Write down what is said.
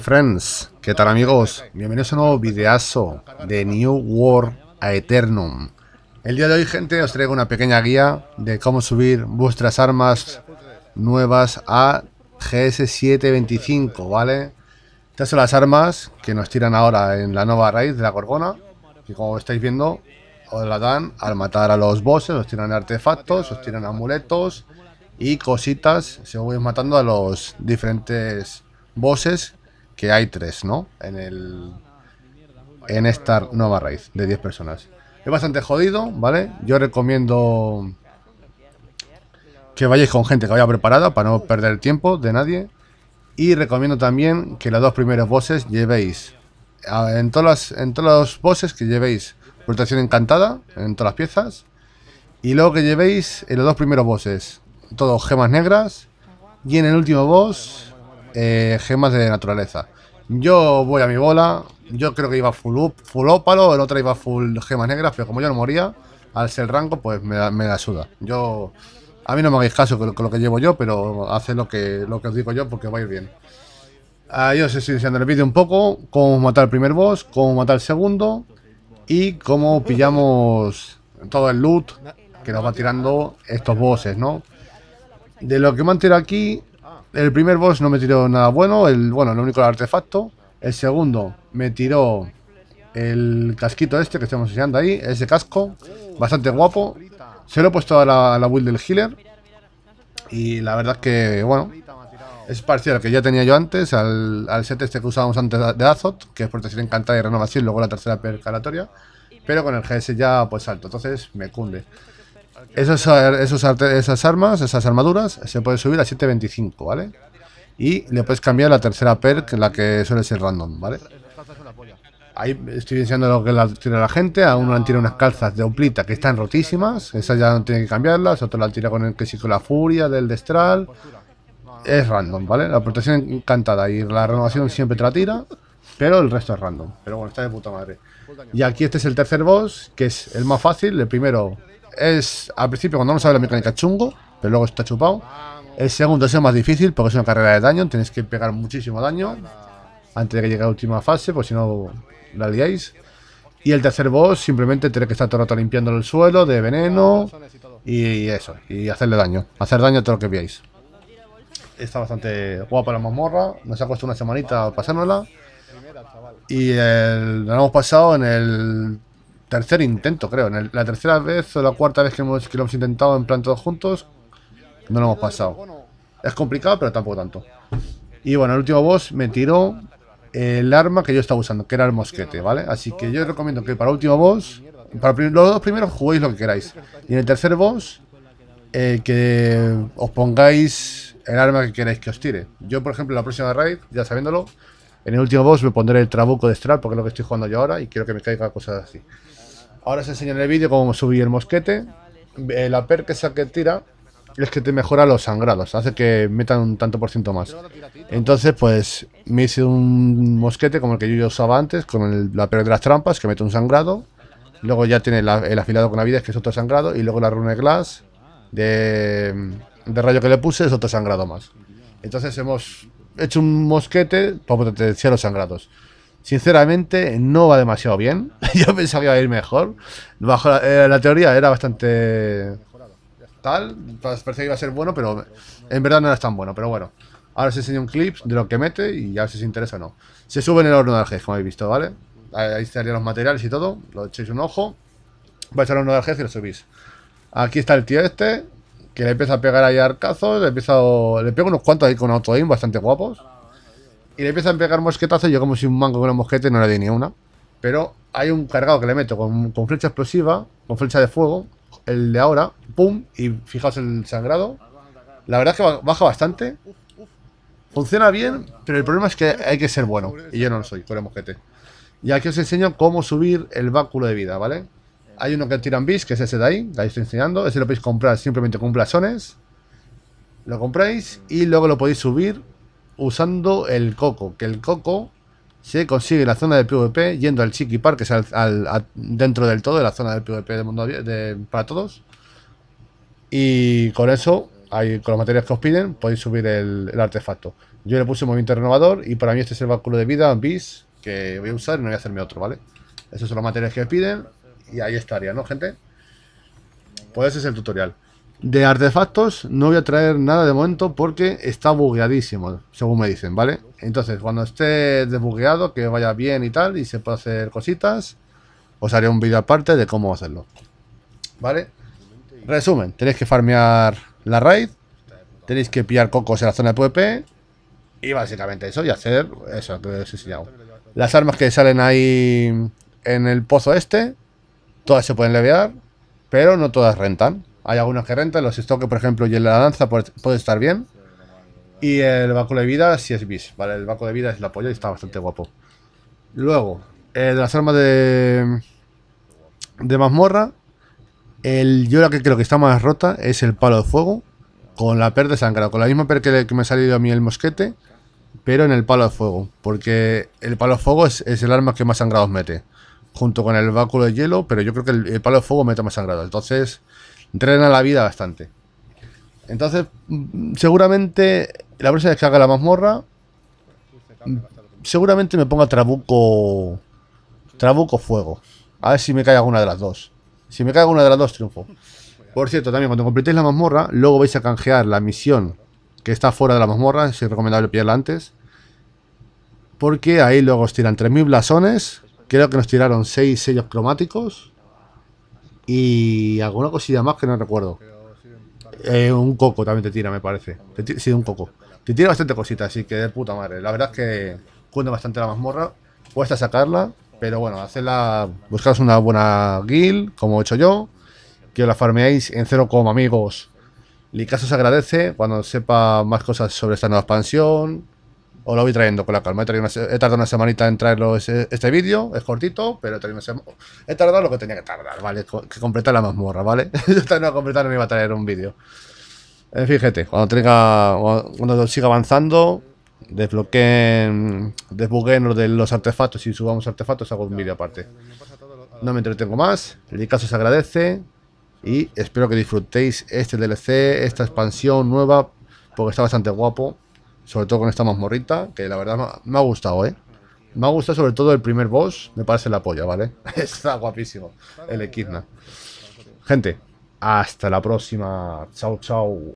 Friends. ¿Qué tal amigos? Bienvenidos a un nuevo videazo de New World a Eternum. El día de hoy gente os traigo una pequeña guía de cómo subir vuestras armas nuevas a GS725, ¿vale? Estas son las armas que nos tiran ahora en la nueva raíz de la Gorgona. Y como estáis viendo, os la dan al matar a los bosses, os tiran artefactos, os tiran amuletos y cositas se vais matando a los diferentes Voces que hay tres, ¿no? En el en esta nueva raíz de 10 personas. Es bastante jodido, ¿vale? Yo recomiendo que vayáis con gente que vaya preparada para no perder el tiempo de nadie. Y recomiendo también que las dos Primeras voces llevéis, en, todas las, en todos los que llevéis protección encantada, en todas las piezas. Y luego que llevéis en los dos primeros voces todos gemas negras. Y en el último boss, eh, gemas de naturaleza. Yo voy a mi bola. Yo creo que iba full, up, full ópalo, el otro iba full gemas negras, pero como yo no moría, al ser rango, pues me, da ayuda. suda. Yo. A mí no me hagáis caso con lo, que llevo yo, pero haced lo que, lo que os digo yo porque va a ir bien. Ah, yo os estoy enseñando el vídeo un poco, cómo matar el primer boss, cómo matar el segundo y cómo pillamos todo el loot que nos va tirando estos bosses, ¿no? De lo que me han tirado aquí, el primer boss no me tiró nada bueno, el bueno, lo único artefacto. El segundo me tiró el casquito este que estamos enseñando ahí, ese casco, bastante guapo. Se lo he puesto a la, build del healer. Y la verdad que, bueno, es parcial que ya tenía yo antes, al, set este que usábamos antes de Azot, que es protección encantada y renovación, luego la tercera percalatoria, pero con el GS ya pues alto, entonces me cunde. Esos, esas armas, esas armaduras, se pueden subir a 7.25, ¿vale? Y le puedes cambiar la tercera perk, la que suele ser random, ¿vale? Ahí estoy enseñando lo que la tira la gente. A uno le tira unas calzas de oplita que están rotísimas. esa ya no tiene que cambiarlas. Otro la tira con el que sí con la furia del destral. Es random, ¿vale? La protección encantada y la renovación siempre te la tira. Pero el resto es random. Pero bueno, está de puta madre. Y aquí este es el tercer boss, que es el más fácil. El primero es al principio cuando no sabe la mecánica chungo, pero luego está chupado. El segundo es el más difícil porque es una carrera de daño, tenéis que pegar muchísimo daño antes de que llegue a la última fase, pues si no la liáis. Y el tercer boss simplemente tenéis que estar todo el rato limpiando el suelo de veneno y eso, y hacerle daño, hacer daño a todo lo que veáis. Está bastante guapa la mazmorra, nos ha costado una semanita pasárnosla. Y la hemos pasado en el tercer intento, creo. En la tercera vez o la cuarta vez que, hemos, lo hemos intentado en plan todos juntos, no lo hemos pasado. Es complicado, pero tampoco tanto. Y bueno, el último boss me tiró el arma que yo estaba usando, que era el mosquete, ¿vale? Así que yo os recomiendo que para el último boss, para los dos primeros juguéis lo que queráis. Y en el tercer boss, eh, que os pongáis el arma que queráis que os tire. Yo, por ejemplo, en la próxima raid, ya sabiéndolo, en el último boss me pondré el trabuco de Stral, porque es lo que estoy jugando yo ahora, y quiero que me caiga cosas así. Ahora os enseño en el vídeo cómo subí el mosquete. la per que tira es que te mejora los sangrados, hace que metan un tanto por ciento más. Entonces, pues me hice un mosquete como el que yo usaba antes, con la per de las trampas, que mete un sangrado. Luego ya tiene el afilado con la vida, que es otro sangrado. Y luego la rune glass de, de rayo que le puse es otro sangrado más. Entonces hemos hecho un mosquete para potenciar los sangrados sinceramente no va demasiado bien. Yo pensaba que iba a ir mejor. Bajo la, eh, teoría era bastante tal, parecía que iba a ser bueno, pero en verdad no era tan bueno. Pero bueno, ahora os enseño un clip de lo que mete y ya ver si os interesa o no. Se sube en el horno de Algez, como habéis visto, ¿vale? Ahí estarían los materiales y todo, lo echéis un ojo, vais al horno de Algez y lo subís. Aquí está el tío este, que le empieza a pegar ahí arcazos, le, empieza, le pega unos cuantos ahí con autoaim bastante guapos y le empiezan a pegar mosquetazo. Yo, como si un mango con una mosquete, no le di ni una. Pero hay un cargado que le meto con, flecha explosiva, con flecha de fuego, el de ahora, pum, y fijaos el sangrado. La verdad es que baja bastante. Funciona bien, pero el problema es que hay que ser bueno. Y yo no lo soy, con el mosquete. Y aquí os enseño cómo subir el báculo de vida, ¿vale? Hay uno que tiran bis, que es ese de ahí, que enseñando. Ese lo podéis comprar simplemente con blasones. Lo compráis y luego lo podéis subir usando el coco, que el coco se consigue en la zona de PvP yendo al Chiqui Park, que es dentro del todo de la zona del PvP de mundo de, para todos. Y con eso, con los materiales que os piden, podéis subir el, artefacto. Yo le puse movimiento renovador y para mí este es el báculo de vida, bis, que voy a usar y no voy a hacerme otro, ¿vale? Esas son las materias que me piden y ahí estaría, ¿no, gente? Pues ese es el tutorial. De artefactos no voy a traer nada de momento porque está bugueadísimo, según me dicen, ¿vale? Entonces, cuando esté desbugueado, que vaya bien y tal, y se pueda hacer cositas, os haré un vídeo aparte de cómo hacerlo, ¿vale? Resumen, tenéis que farmear la raid, tenéis que pillar cocos en la zona de PvP, y básicamente eso, y hacer eso que os he enseñado. Las armas que salen ahí en el pozo este, todas se pueden levear, pero no todas rentan. Hay algunos que rentan, los estoques por ejemplo, y la danza puede estar bien. Y el báculo de vida si es bis, ¿vale? El báculo de vida es la polla y está bastante guapo. Luego, eh, las armas de, de mazmorra. El, yo la que creo que está más rota es el palo de fuego con la per de sangrado, con la misma per que, me ha salido a mí el mosquete, pero en el palo de fuego, porque el palo de fuego es, el arma que más sangrados mete, junto con el báculo de hielo, pero yo creo que el, palo de fuego mete más sangrado entonces entrena la vida bastante. Entonces, mm, seguramente la próxima vez que haga la mazmorra, seguramente me ponga trabuco, trabuco fuego. A ver si me cae alguna de las dos. Si me cae alguna de las dos, triunfo. Por cierto, también cuando completéis la mazmorra, luego vais a canjear la misión que está fuera de la mazmorra. Es recomendable pillarla antes. Porque ahí luego os tiran 3.000 blasones. Creo que nos tiraron 6 sellos cromáticos y alguna cosilla más que no recuerdo. Eh, un coco también te tira, me parece. Te sí, un coco. Te tira bastante cositas, así que de puta madre. La verdad es que cuenta bastante la mazmorra. Cuesta sacarla, pero bueno, hacerla. Buscaros una buena guild, como he hecho yo. Que os la farmeáis en cero como amigos. Licaso se agradece cuando sepa más cosas sobre esta nueva expansión. Os lo voy trayendo con la calma. He, tardado una semanita en traerlo este vídeo. Es cortito, pero he, he tardado lo que tenía que tardar, ¿vale? Que completar la mazmorra, ¿vale? Yo también a completar no iba a traer un vídeo. Eh, fíjate, cuando tenga. Cuando siga avanzando, desbloqueen. Desbuguen los de los artefactos. y subamos artefactos, hago un vídeo eh, aparte. No me entretengo más. El caso se agradece. Y espero que disfrutéis este DLC, esta expansión nueva, porque está bastante guapo sobre todo con esta mazmorrita, que la verdad me ha gustado, ¿eh? Me ha gustado sobre todo el primer boss, me parece la polla, ¿vale? Está guapísimo el Equidna. Gente, hasta la próxima. Chao, chao.